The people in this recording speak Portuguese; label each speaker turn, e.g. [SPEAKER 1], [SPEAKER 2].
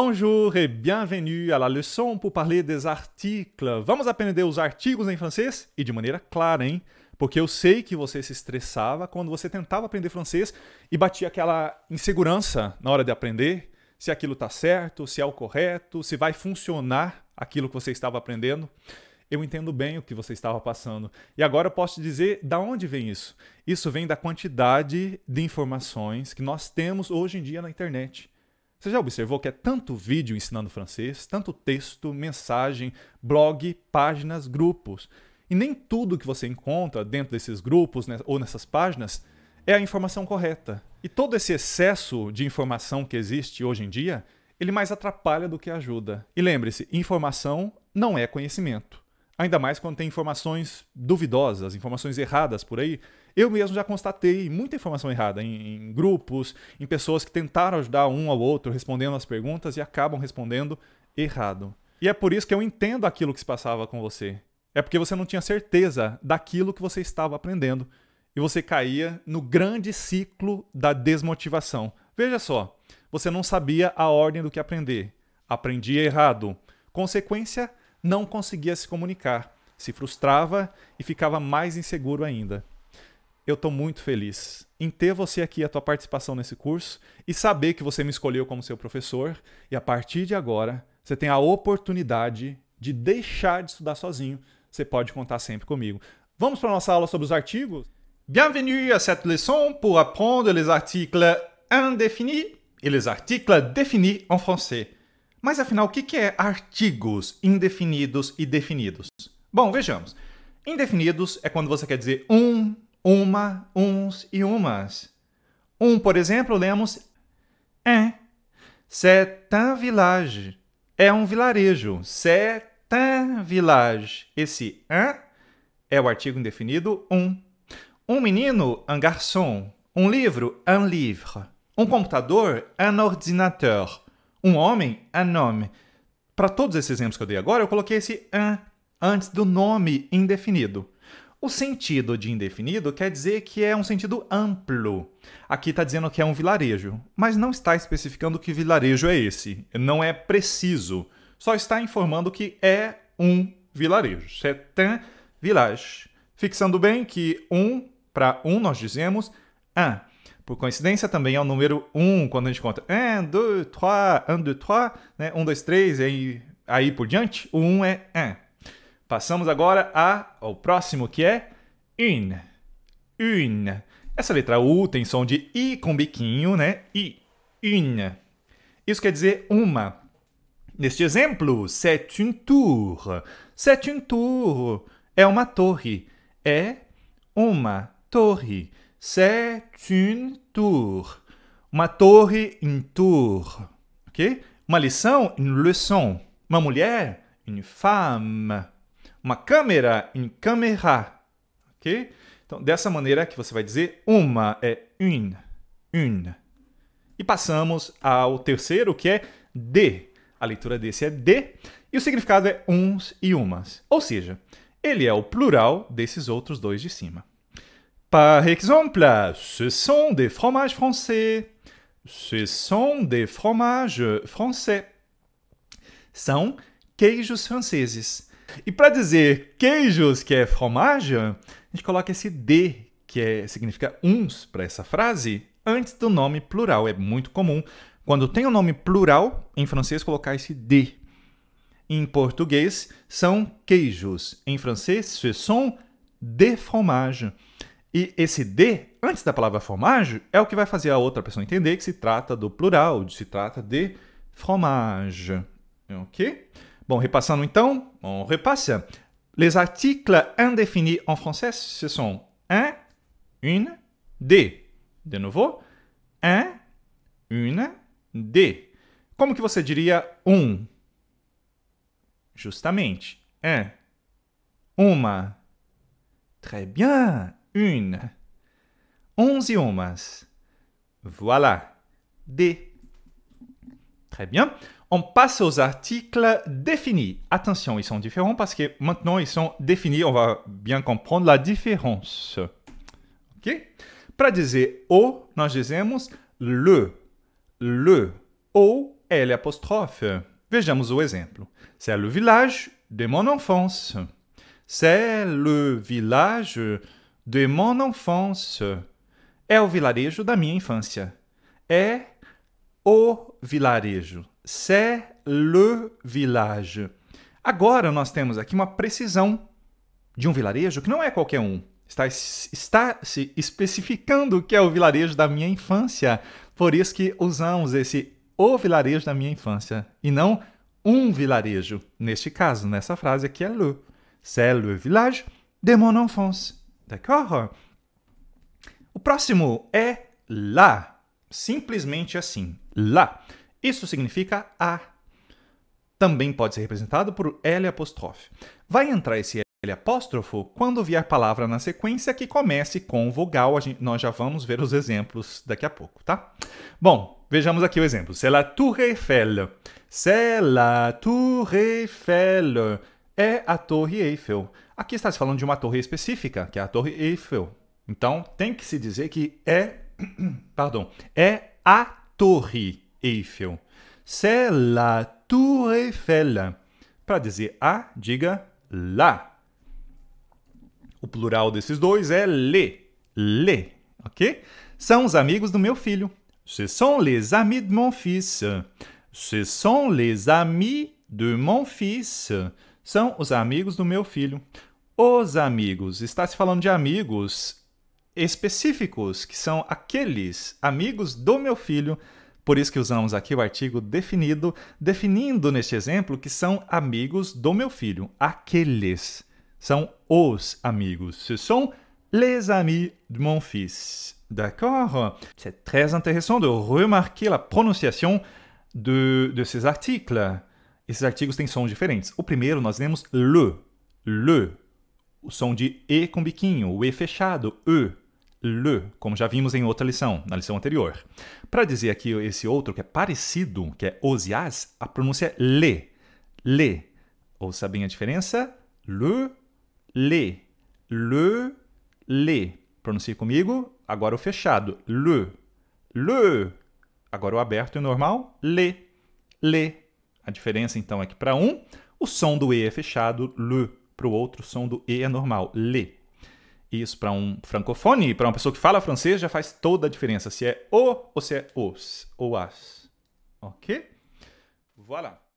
[SPEAKER 1] Bonjour et bienvenue à la leçon pour parler des articles. Vamos aprender os artigos em francês e de maneira clara, hein? Porque eu sei que você se estressava quando você tentava aprender francês e batia aquela insegurança na hora de aprender, se aquilo está certo, se é o correto, se vai funcionar aquilo que você estava aprendendo. Eu entendo bem o que você estava passando. E agora eu posso te dizer da onde vem isso. Isso vem da quantidade de informações que nós temos hoje em dia na internet. Você já observou que é tanto vídeo ensinando francês, tanto texto, mensagem, blog, páginas, grupos. E nem tudo que você encontra dentro desses grupos né, ou nessas páginas é a informação correta. E todo esse excesso de informação que existe hoje em dia, ele mais atrapalha do que ajuda. E lembre-se, informação não é conhecimento. Ainda mais quando tem informações duvidosas, informações erradas por aí. Eu mesmo já constatei muita informação errada em, em grupos, em pessoas que tentaram ajudar um ao outro respondendo as perguntas e acabam respondendo errado. E é por isso que eu entendo aquilo que se passava com você. É porque você não tinha certeza daquilo que você estava aprendendo e você caía no grande ciclo da desmotivação. Veja só, você não sabia a ordem do que aprender, aprendia errado. Consequência, não conseguia se comunicar, se frustrava e ficava mais inseguro ainda. Eu estou muito feliz em ter você aqui, a tua participação nesse curso e saber que você me escolheu como seu professor e a partir de agora você tem a oportunidade de deixar de estudar sozinho. Você pode contar sempre comigo. Vamos para a nossa aula sobre os artigos? Bienvenue à cette leçon pour apprendre les articles indéfinis et les articles définis en français. Mas afinal, o que é artigos indefinidos e definidos? Bom, vejamos. Indefinidos é quando você quer dizer um, uma, uns e umas. Um, por exemplo, lemos é. C'est un village. É um vilarejo. C'est un village. Esse un é, é o artigo indefinido um. Um menino, un garçon. Um livro, un livre. Um computador, un ordinateur. Um homem, a é nome Para todos esses exemplos que eu dei agora, eu coloquei esse un antes do nome indefinido. O sentido de indefinido quer dizer que é um sentido amplo. Aqui está dizendo que é um vilarejo, mas não está especificando que vilarejo é esse. Não é preciso. Só está informando que é um vilarejo. C'est é un village. Fixando bem que um para um nós dizemos un. Por coincidência, também é o número 1, quando a gente conta 1, 2, 3, 1, 2, 3, 1, 2, 3, e aí por diante, o 1 é 1. É. Passamos agora a, ao próximo, que é in. In. Essa letra U tem som de I com biquinho, né? I. In. Isso quer dizer uma. Neste exemplo, c'est une tour. C'est une tour. É uma torre. É uma torre. C'est une tour. Uma torre, une tour. Ok? Uma lição, une leçon. Uma mulher, une femme. Uma câmera, une caméra. Ok? Então, dessa maneira que você vai dizer uma é une, une. E passamos ao terceiro, que é de. A leitura desse é de e o significado é uns e umas. Ou seja, ele é o plural desses outros dois de cima. Par exemple, ce sont des fromages français. Ce sont des fromages français. São queijos franceses. E para dizer queijos, que é fromage, a gente coloca esse de, que é, significa uns, para essa frase, antes do nome plural. É muito comum, quando tem o um nome plural, em francês, colocar esse de. Em português, são queijos. Em francês, ce sont des fromages. E esse de, antes da palavra fromage, é o que vai fazer a outra pessoa entender que se trata do plural, se trata de fromage. Ok? Bom, repassando então, on repasse. Les articles indéfinis en français, ce sont un, une, des. De novo, un, une, des. Como que você diria um? Justamente, un, uma. Très bien, une. Onziomas. Voilà. D. Très bien. On passe aux articles définis. Attention, ils sont différents parce que maintenant ils sont définis. On va bien comprendre la différence. Ok? Pour dire « o, nous disons « le. Le. O, L apostrophe. Vejamos o exemplo. C'est le village de mon enfance. C'est le village de mon enfance. É o vilarejo da minha infância. É o vilarejo. C'est le village. Agora nós temos aqui uma precisão de um vilarejo que não é qualquer um. Está, está se especificando que é o vilarejo da minha infância. Por isso que usamos esse o vilarejo da minha infância e não um vilarejo. Neste caso, nessa frase aqui é le. C'est le village de mon enfance. D'accord? O próximo é lá. Simplesmente assim, lá. Isso significa a. Também pode ser representado por L apóstrofe. Vai entrar esse L apóstrofo quando vier palavra na sequência que comece com vogal. Gente, nós já vamos ver os exemplos daqui a pouco, tá? Bom, vejamos aqui o exemplo. C'est la Tour Eiffel. C'est la Tour Eiffel é a Torre Eiffel. Aqui está se falando de uma torre específica, que é a Torre Eiffel. Então, tem que se dizer que é, pardon, é a Torre Eiffel. C'est la Tour Eiffel. Para dizer a, diga lá. O plural desses dois é le, le, ok? São os amigos do meu filho. Ce sont les amis de mon fils. Ce sont les amis de mon fils. São os amigos do meu filho. Os amigos. Está se falando de amigos específicos, que são aqueles amigos do meu filho. Por isso que usamos aqui o artigo definido, definindo neste exemplo que são amigos do meu filho. Aqueles. São os amigos. Ce sont les amis de mon fils. D'accord C'est très intéressant de remarquer la prononciation de, de ces articles. Esses artigos têm sons diferentes. O primeiro nós temos le, le, o som de e com biquinho, o e fechado, e, le, como já vimos em outra lição, na lição anterior. Para dizer aqui esse outro que é parecido, que é osias, a pronúncia é le, le. Ou sabem a diferença? Le, le, le, le. Pronuncie comigo. Agora o fechado, le, le. Agora o aberto e o normal, le, le. A diferença então é que para um, o som do E é fechado, le. Para o outro, o som do E é normal, le. Isso para um francofone, para uma pessoa que fala francês, já faz toda a diferença se é o ou se é os ou as. Ok? Voilà.